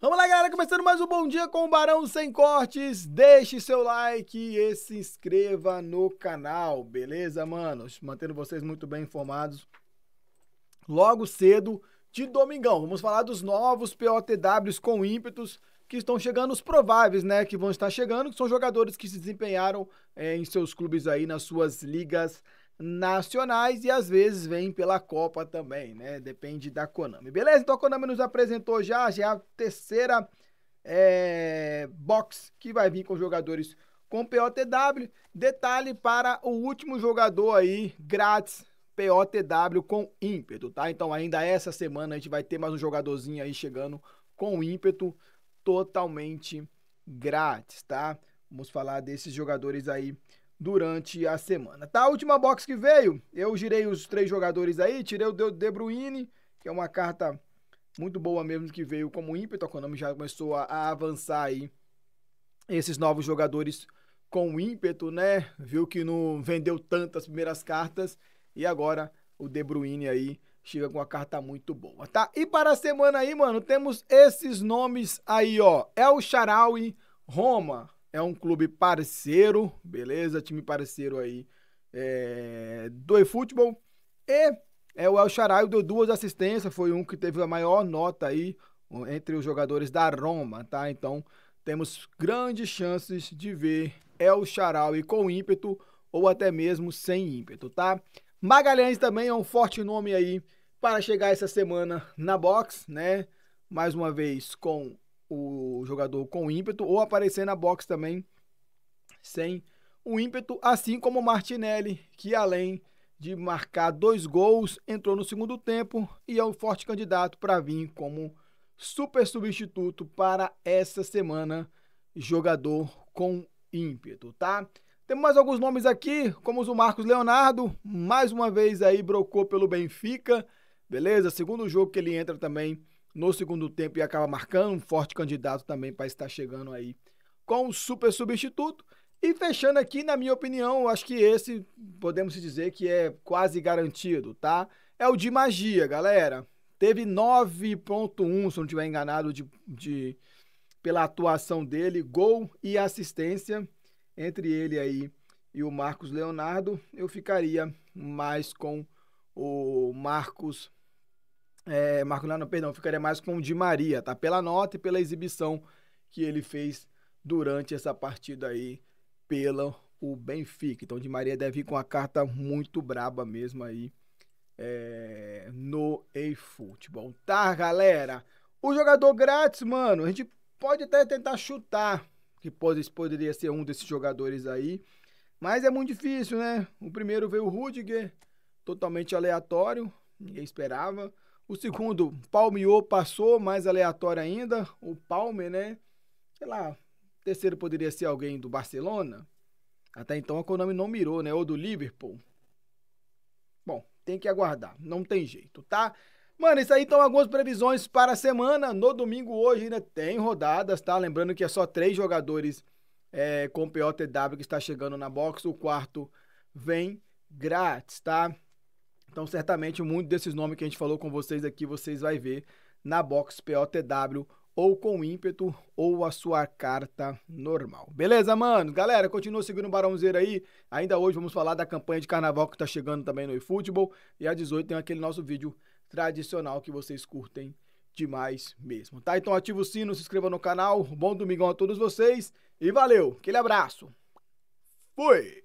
Vamos lá, galera, começando mais um Bom Dia com o Barão Sem Cortes. Deixe seu like e se inscreva no canal, beleza, manos? Mantendo vocês muito bem informados. Logo cedo de domingão, vamos falar dos novos POTWs com ímpetos que estão chegando, os prováveis, né, que vão estar chegando, que são jogadores que se desempenharam é, em seus clubes aí, nas suas ligas nacionais e às vezes vem pela Copa também, né? Depende da Konami. Beleza? Então a Konami nos apresentou já, já é a terceira é, box que vai vir com jogadores com POTW. Detalhe para o último jogador aí, grátis, POTW com ímpeto, tá? Então ainda essa semana a gente vai ter mais um jogadorzinho aí chegando com ímpeto totalmente grátis, tá? Vamos falar desses jogadores aí durante a semana. Tá, a última box que veio, eu girei os três jogadores aí, tirei o De Bruyne, que é uma carta muito boa mesmo que veio como ímpeto, a Konami já começou a, a avançar aí esses novos jogadores com ímpeto, né? Viu que não vendeu tantas primeiras cartas e agora o De Bruyne aí chega com uma carta muito boa, tá? E para a semana aí, mano, temos esses nomes aí, ó. El Sharawi, Roma, é um clube parceiro, beleza? Time parceiro aí é, do eFootball. E é, o El Shaarawy deu duas assistências, foi um que teve a maior nota aí entre os jogadores da Roma, tá? Então temos grandes chances de ver El e com ímpeto ou até mesmo sem ímpeto, tá? Magalhães também é um forte nome aí para chegar essa semana na box, né? Mais uma vez com o jogador com ímpeto ou aparecer na box também sem o ímpeto, assim como o Martinelli, que além de marcar dois gols, entrou no segundo tempo e é um forte candidato para vir como super substituto para essa semana, jogador com ímpeto, tá? Temos mais alguns nomes aqui, como o Marcos Leonardo, mais uma vez aí brocou pelo Benfica, beleza? Segundo jogo que ele entra também no segundo tempo e acaba marcando um forte candidato também para estar chegando aí com o super substituto. E fechando aqui, na minha opinião, acho que esse podemos dizer que é quase garantido, tá? É o de magia, galera. Teve 9.1, se não estiver enganado, de, de, pela atuação dele, gol e assistência entre ele aí e o Marcos Leonardo. Eu ficaria mais com o Marcos é, Marco Leonardo, perdão, ficaria mais com o Di Maria, tá? Pela nota e pela exibição que ele fez durante essa partida aí pela o Benfica. Então, Di Maria deve ir com a carta muito braba mesmo aí é, no eFootball. Tá, galera? O jogador grátis, mano, a gente pode até tentar chutar que pode, poderia ser um desses jogadores aí, mas é muito difícil, né? O primeiro veio o Rudiger, totalmente aleatório, ninguém esperava. O segundo, palmeou, passou, mais aleatório ainda. O Palme, né? Sei lá. O terceiro poderia ser alguém do Barcelona. Até então a Konami não mirou, né? Ou do Liverpool. Bom, tem que aguardar. Não tem jeito, tá? Mano, isso aí então algumas previsões para a semana. No domingo hoje ainda tem rodadas, tá? Lembrando que é só três jogadores é, com POTW que está chegando na box. O quarto vem grátis, tá? Então, certamente, muito desses nomes que a gente falou com vocês aqui, vocês vai ver na box POTW ou com ímpeto ou a sua carta normal. Beleza, mano? Galera, continua seguindo o Barãozeiro aí. Ainda hoje vamos falar da campanha de carnaval que está chegando também no eFootball. E às 18 tem aquele nosso vídeo tradicional que vocês curtem demais mesmo, tá? Então ativa o sino, se inscreva no canal. Bom domingão a todos vocês e valeu. Aquele abraço. Fui.